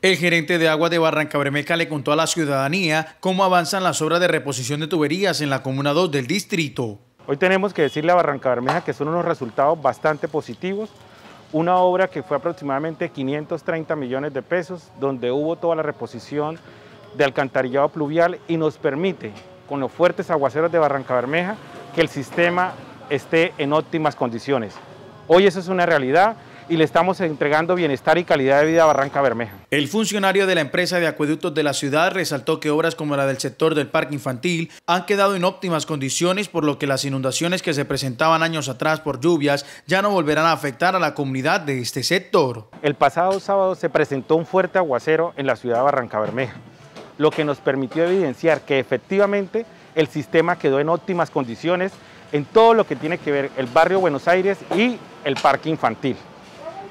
El gerente de agua de Barranca Bermeja le contó a la ciudadanía cómo avanzan las obras de reposición de tuberías en la Comuna 2 del distrito. Hoy tenemos que decirle a Barranca Bermeja que son unos resultados bastante positivos. Una obra que fue aproximadamente 530 millones de pesos, donde hubo toda la reposición de alcantarillado pluvial y nos permite, con los fuertes aguaceros de Barranca Bermeja, que el sistema esté en óptimas condiciones. Hoy eso es una realidad y le estamos entregando bienestar y calidad de vida a Barranca Bermeja. El funcionario de la empresa de acueductos de la ciudad resaltó que obras como la del sector del parque infantil han quedado en óptimas condiciones, por lo que las inundaciones que se presentaban años atrás por lluvias ya no volverán a afectar a la comunidad de este sector. El pasado sábado se presentó un fuerte aguacero en la ciudad de Barranca Bermeja, lo que nos permitió evidenciar que efectivamente el sistema quedó en óptimas condiciones en todo lo que tiene que ver el barrio Buenos Aires y el parque infantil.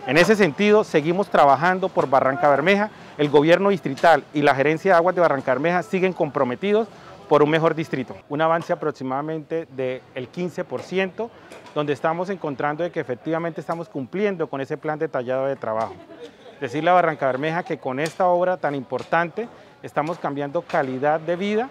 En ese sentido, seguimos trabajando por Barranca Bermeja. El gobierno distrital y la gerencia de aguas de Barranca Bermeja siguen comprometidos por un mejor distrito. Un avance aproximadamente del 15%, donde estamos encontrando de que efectivamente estamos cumpliendo con ese plan detallado de trabajo. Decirle a Barranca Bermeja que con esta obra tan importante estamos cambiando calidad de vida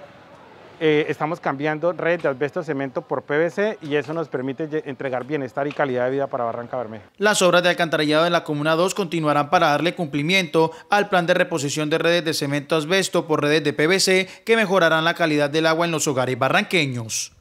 eh, estamos cambiando red de asbesto cemento por PVC y eso nos permite entregar bienestar y calidad de vida para Barranca Bermeja. Las obras de alcantarillado en la Comuna 2 continuarán para darle cumplimiento al plan de reposición de redes de cemento asbesto por redes de PVC que mejorarán la calidad del agua en los hogares barranqueños.